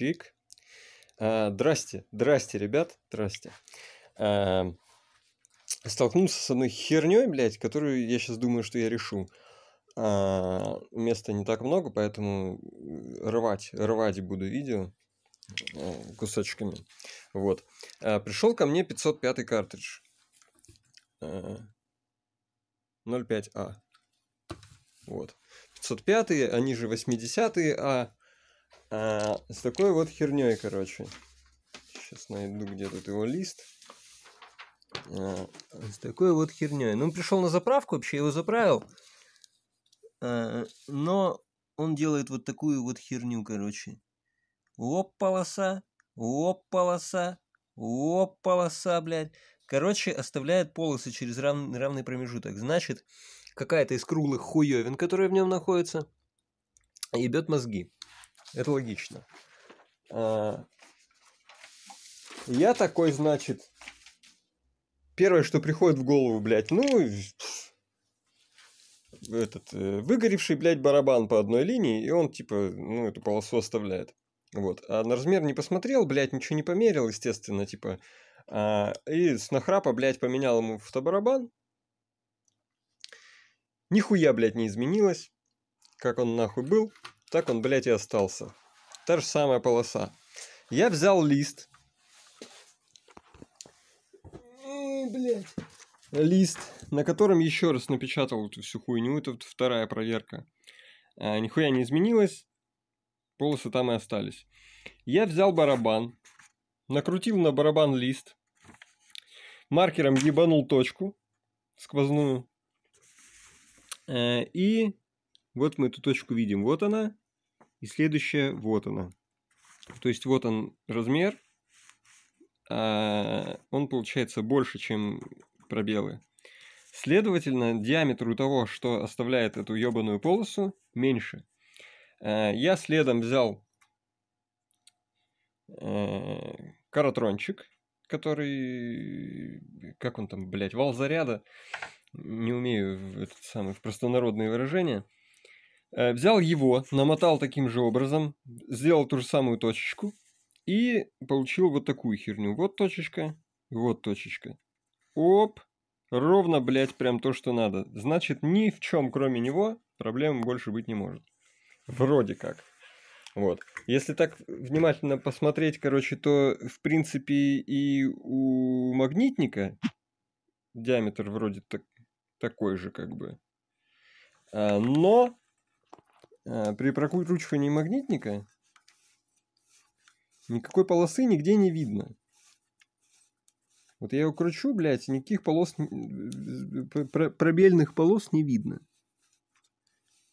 Чик. А, здрасте, здрасте, ребят, здрасте. А, столкнулся с одной херней, блядь, которую я сейчас думаю, что я решу. А, места не так много, поэтому рвать, рвать буду видео а, кусочками. Вот. пришел ко мне 505 картридж. 05А. Вот. 505, они же 80 А. А, с такой вот херней, короче. Сейчас найду, где тут его лист. А, с такой вот херней. Ну, он пришел на заправку, вообще его заправил. А, но он делает вот такую вот херню, короче. Лоб полоса, лоб полоса, лоб полоса, блядь. Короче, оставляет полосы через рав... равный промежуток. Значит, какая-то из круглых хуевин, которая в нем находится, ебет мозги. Это логично. А, я такой, значит, первое, что приходит в голову, блядь, ну, этот э, выгоревший, блядь, барабан по одной линии, и он, типа, ну, эту полосу оставляет. Вот. А на размер не посмотрел, блядь, ничего не померил, естественно, типа. А, и с нахрапа, блядь, поменял ему фотобарабан. Нихуя, блядь, не изменилось. Как он нахуй был. Так он, блядь, и остался. Та же самая полоса. Я взял лист. Блядь. Лист, на котором еще раз напечатал эту всю хуйню. Это вот вторая проверка. А, нихуя не изменилось. Полосы там и остались. Я взял барабан. Накрутил на барабан лист. Маркером ебанул точку сквозную. Э, и вот мы эту точку видим. Вот она. И следующее, вот она. То есть вот он размер, а он получается больше, чем пробелы. Следовательно, диаметр у того, что оставляет эту ебаную полосу, меньше. А, я следом взял а, каратрончик, который... Как он там, блядь, вал заряда. Не умею в, этот самый, в простонародные выражения. Э, взял его, намотал таким же образом, сделал ту же самую точечку и получил вот такую херню. Вот точечка, вот точечка. Оп, ровно, блядь, прям то, что надо. Значит, ни в чем, кроме него, проблем больше быть не может. Вроде как. Вот. Если так внимательно посмотреть, короче, то, в принципе, и у магнитника диаметр вроде так, такой же, как бы. Э, но Э, при прокручивании магнитника никакой полосы нигде не видно. Вот я его кручу, блядь, никаких полос, э, пробельных полос не видно.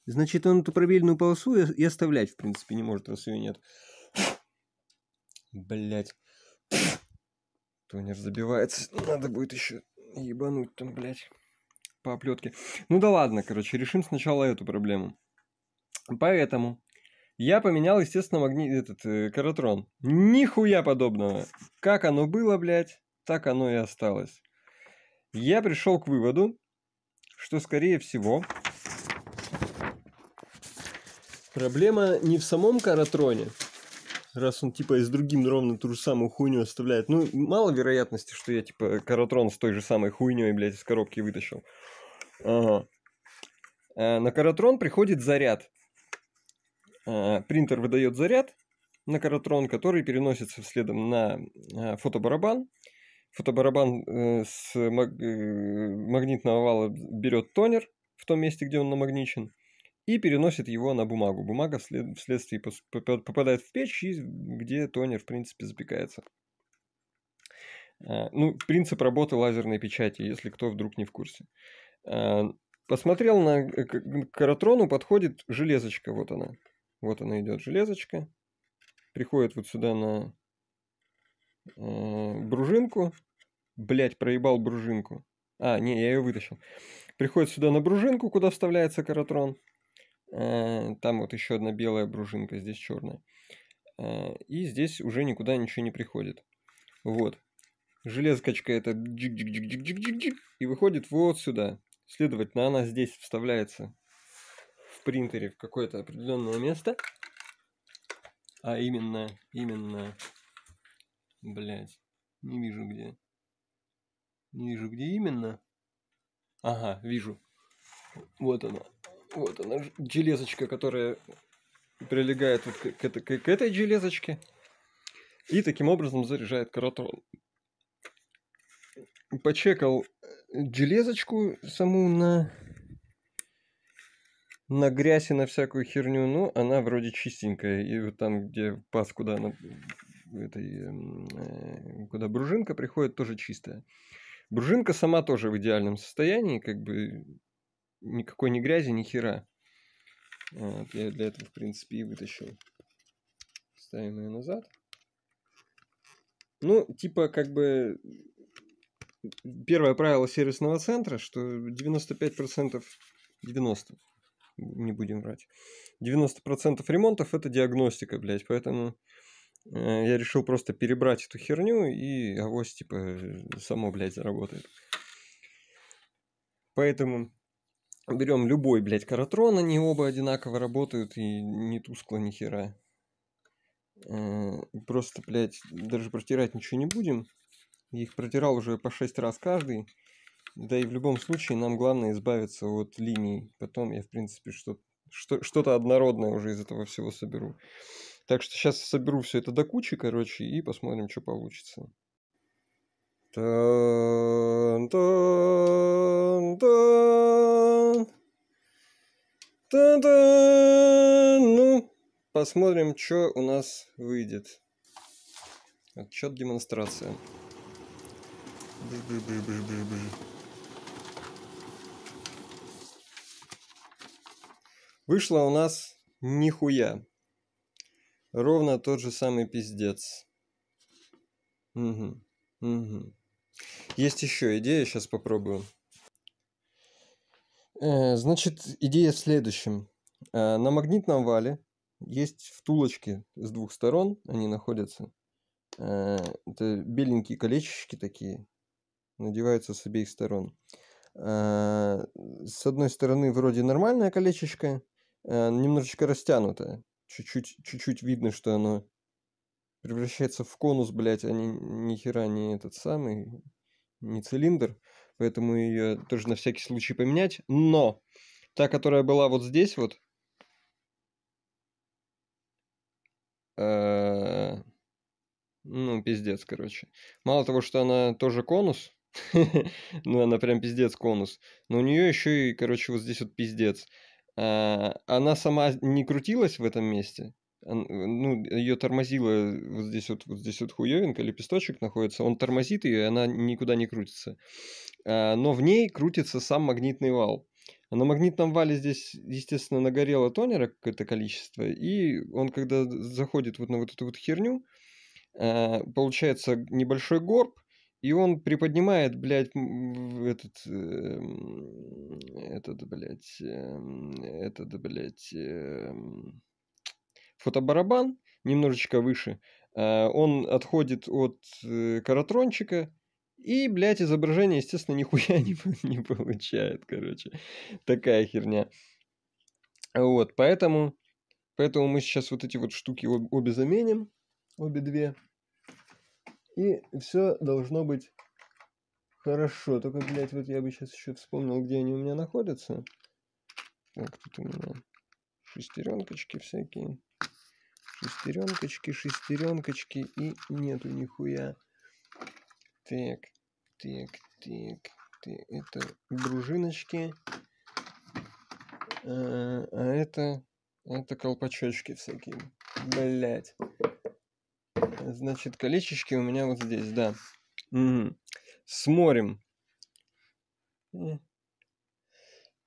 Значит, он эту пробельную полосу и оставлять, в принципе, не может, раз ее нет. Блять. Тонер забивается. Надо будет еще ебануть там, блядь, по оплетке. Ну да ладно, короче, решим сначала эту проблему. Поэтому я поменял, естественно, магни... этот, э, каратрон. Нихуя подобного. Как оно было, блядь, так оно и осталось. Я пришел к выводу, что, скорее всего, проблема не в самом каратроне, раз он, типа, и с другим ровно ту же самую хуйню оставляет. Ну, мало вероятности, что я, типа, каратрон с той же самой хуйней, блядь, из коробки вытащил. Ага. Э, на каратрон приходит заряд. Э, принтер выдает заряд на каратрон, который переносится следом на э, фотобарабан. Фотобарабан э, с магнитного вала берет тонер в том месте, где он намагничен, и переносит его на бумагу. Бумага вследствие попадает в печь, где тонер, в принципе, запекается. Ну, принцип работы лазерной печати, если кто вдруг не в курсе. Посмотрел на каратрону, подходит железочка, вот она. Вот она идет железочка. Приходит вот сюда на э, пружинку. Блять, проебал бружинку, А, не, я ее вытащил. Приходит сюда на бружинку, куда вставляется каратрон. Э, там вот еще одна белая бружинка, здесь черная. Э, и здесь уже никуда ничего не приходит. Вот. Железкочка это джик-джик-джик-джик-джик-джик. И выходит вот сюда. Следовательно, она здесь вставляется принтере в какое-то определенное место, а именно, именно, блять, не вижу где, не вижу где именно, ага, вижу, вот она, вот она, железочка, которая прилегает вот к, к, к, к этой железочке и таким образом заряжает каратрон. Почекал э, железочку саму на на грязь и на всякую херню, ну, она вроде чистенькая. И вот там, где пас, куда она этой, эм, э, куда бружинка приходит, тоже чистая. Бружинка сама тоже в идеальном состоянии, как бы никакой ни грязи, ни хера. Вот, я для этого, в принципе, и вытащил. Ставим ее назад. Ну, типа, как бы, первое правило сервисного центра, что 95% 90% не будем врать. 90% ремонтов это диагностика, блядь, поэтому э, я решил просто перебрать эту херню, и авось, типа, э, само, блядь, заработает. Поэтому берем любой, блядь, каратрон, они оба одинаково работают, и не тускло ни хера. Э, просто, блядь, даже протирать ничего не будем. Я их протирал уже по 6 раз каждый. Да и в любом случае нам главное избавиться от линий. Потом я, в принципе, что-то что, что-то однородное уже из этого всего соберу. Так что сейчас соберу все это до кучи, короче, и посмотрим, что получится. Тан -тан -тан. Тан -тан. Ну, посмотрим, что у нас выйдет. Отчет демонстрация. Бж -бж -бж -бж -бж -бж. Вышло у нас нихуя. Ровно тот же самый пиздец. Угу. Угу. Есть еще идея, сейчас попробую. Э, значит, идея в следующем. Э, на магнитном вале есть втулочки с двух сторон, они находятся. Э, это беленькие колечечки такие, надеваются с обеих сторон. С одной стороны вроде нормальное колечечко, Э, немножечко растянутое. Чуть-чуть, чуть-чуть видно, что оно превращается в конус, блядь, а ни, ни хера не этот самый, не цилиндр. Поэтому ее тоже на всякий случай поменять. Но та, которая была вот здесь вот, э, ну, пиздец, короче. Мало того, что она тоже конус, ну, она прям пиздец конус, но у нее еще и, короче, вот здесь вот пиздец. А, она сама не крутилась в этом месте, э, ну, ее тормозило вот здесь вот, вот здесь вот хуевинка, лепесточек находится, он тормозит ее, и она никуда не крутится. А, но в ней крутится сам магнитный вал. На магнитном вале здесь, естественно, нагорело тонера какое-то количество, и он, когда заходит вот на вот эту вот херню, а, получается небольшой горб, и он приподнимает, блядь, этот, э, этот, блядь, э, этот, блядь, э, фотобарабан немножечко выше. Э, он отходит от э, каратрончика, и, блядь, изображение, естественно, нихуя не, не получает, короче. Такая херня. Вот, поэтому, поэтому мы сейчас вот эти вот штуки обе заменим, обе две. И все должно быть хорошо. Только, блядь, вот я бы сейчас еще вспомнил, где они у меня находятся. Так, тут у меня шестеренкочки всякие. Шестеренкочки, шестеренкочки. И нету нихуя. Так, так, так, так. Это пружиночки. А, а это... Это колпачочки всякие. Блять. Значит, колечечки у меня вот здесь, да. Угу. С морем.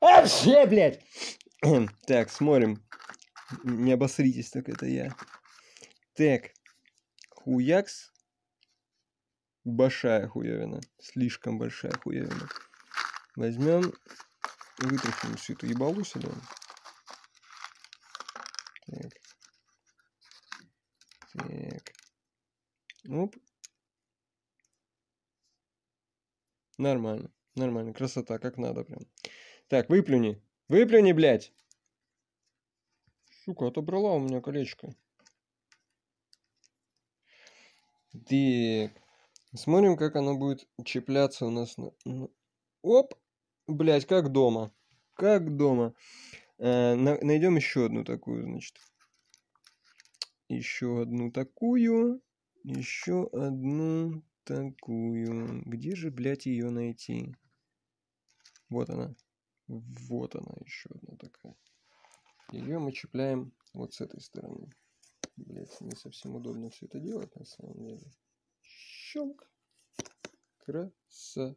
Вообще, блядь! Так, смотрим. Не обосритесь, так это я. Так. Хуякс. Большая хуевина. Слишком большая хуевина. Возьмем и всю эту ебалу сюда. Так. Так. Оп. Нормально, нормально, красота, как надо прям. Так, выплюни, выплюни, блядь. Сука, отобрала у меня колечко. Так. Смотрим, как оно будет чепляться у нас. На... Оп! Блять, как дома. Как дома. Э, на... Найдем еще одну такую, значит. Еще одну такую. Еще одну такую. Где же, блядь, ее найти? Вот она. Вот она, еще одна такая. Ее мы чепляем вот с этой стороны. Блять, не совсем удобно все это делать, на самом деле. Щелк. Красота.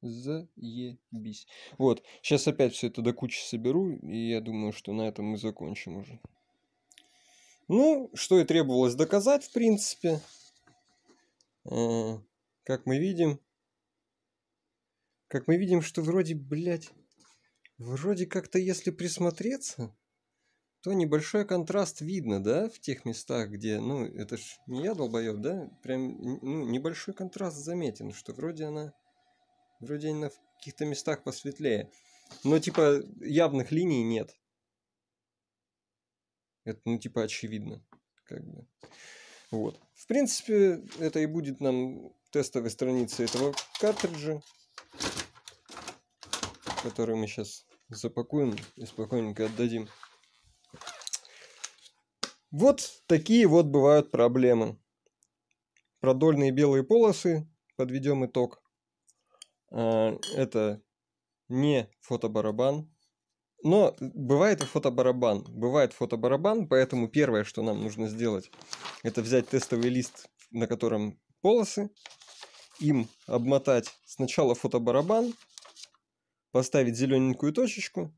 Заебись. Вот, сейчас опять все это до кучи соберу, и я думаю, что на этом мы закончим уже. Ну, что и требовалось доказать, в принципе. Э, как мы видим, как мы видим, что вроде, блядь, вроде как-то если присмотреться, то небольшой контраст видно, да, в тех местах, где, ну, это ж не я долбоёб, да, прям, ну, небольшой контраст заметен, что вроде она, вроде она в каких-то местах посветлее, но, типа, явных линий нет. Это, ну, типа, очевидно. Как бы. Вот. В принципе, это и будет нам тестовой страницей этого картриджа, который мы сейчас запакуем и спокойненько отдадим. Вот такие вот бывают проблемы. Продольные белые полосы, подведем итог. А, это не фотобарабан, но бывает и фотобарабан. Бывает фотобарабан, поэтому первое, что нам нужно сделать, это взять тестовый лист, на котором полосы, им обмотать сначала фотобарабан, поставить зелененькую точечку,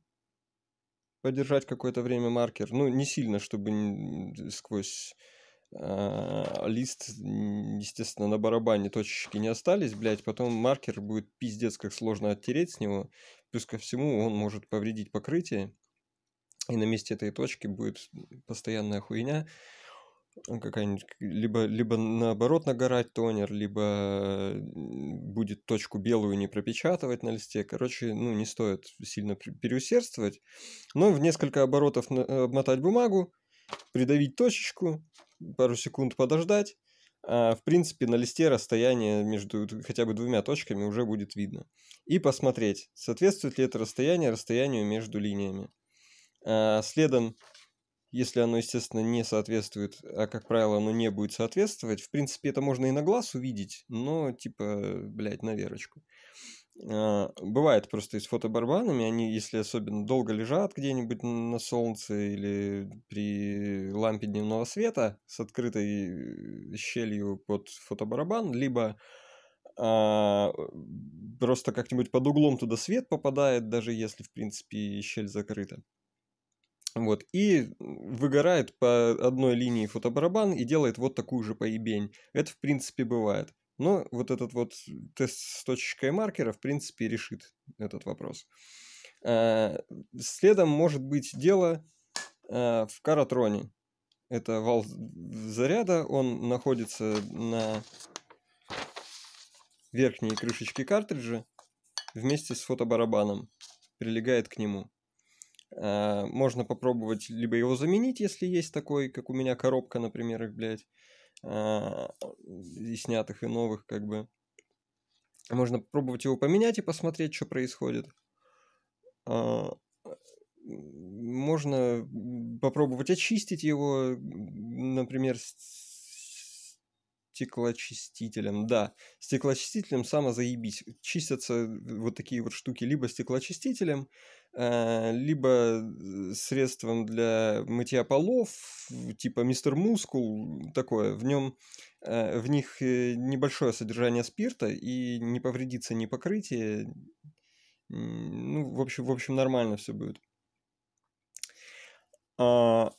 подержать какое-то время маркер, ну не сильно, чтобы сквозь а, лист, естественно, на барабане точечки не остались, блядь, потом маркер будет пиздец как сложно оттереть с него, плюс ко всему он может повредить покрытие, и на месте этой точки будет постоянная хуйня, какая-нибудь, либо, либо наоборот нагорать тонер, либо будет точку белую не пропечатывать на листе. Короче, ну, не стоит сильно переусердствовать. Но в несколько оборотов обмотать бумагу, придавить точечку, пару секунд подождать, а, в принципе, на листе расстояние между хотя бы двумя точками уже будет видно. И посмотреть, соответствует ли это расстояние расстоянию между линиями. А, следом, если оно, естественно, не соответствует, а, как правило, оно не будет соответствовать, в принципе, это можно и на глаз увидеть, но, типа, блядь, на верочку. А, бывает просто и с фотобарабанами, они, если особенно долго лежат где-нибудь на солнце или при лампе дневного света с открытой э, щелью под фотобарабан, либо а, просто как-нибудь под углом туда свет попадает, даже если, в принципе, щель закрыта. Вот, и выгорает по одной линии фотобарабан и делает вот такую же поебень. Это, в принципе, бывает. Но вот этот вот тест с точечкой маркера, в принципе, решит этот вопрос. Э, следом может быть дело э, в каратроне. Это вал заряда, он находится на верхней крышечке картриджа вместе с фотобарабаном, прилегает к нему. Э, можно попробовать либо его заменить, если есть такой, как у меня коробка, например, их, блядь, а, и снятых, и новых, как бы. Можно пробовать его поменять и посмотреть, что происходит. А, можно попробовать очистить его, например, стеклоочистителем. Да, стеклоочистителем само заебись. Чистятся вот такие вот штуки либо стеклоочистителем, Э, либо э, средством для мытья полов, типа мистер мускул, такое, в нем э, в них небольшое содержание спирта и не повредится ни покрытие. Ну, в общем, в общем нормально все будет. А,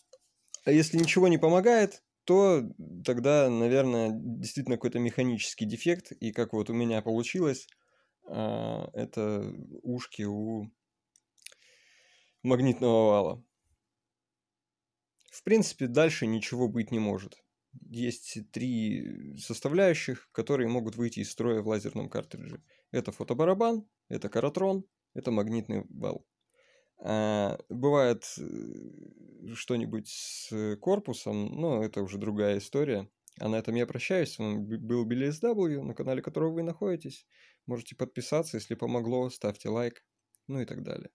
а если ничего не помогает, то тогда, наверное, действительно какой-то механический дефект. И как вот у меня получилось, а, это ушки у магнитного вала. В принципе, дальше ничего быть не может. Есть три составляющих, которые могут выйти из строя в лазерном картридже. Это фотобарабан, это каратрон, это магнитный вал. А, бывает э, что-нибудь с корпусом, но это уже другая история. А на этом я прощаюсь. С вами был Билли SW, на канале которого вы находитесь. Можете подписаться, если помогло, ставьте лайк, ну и так далее.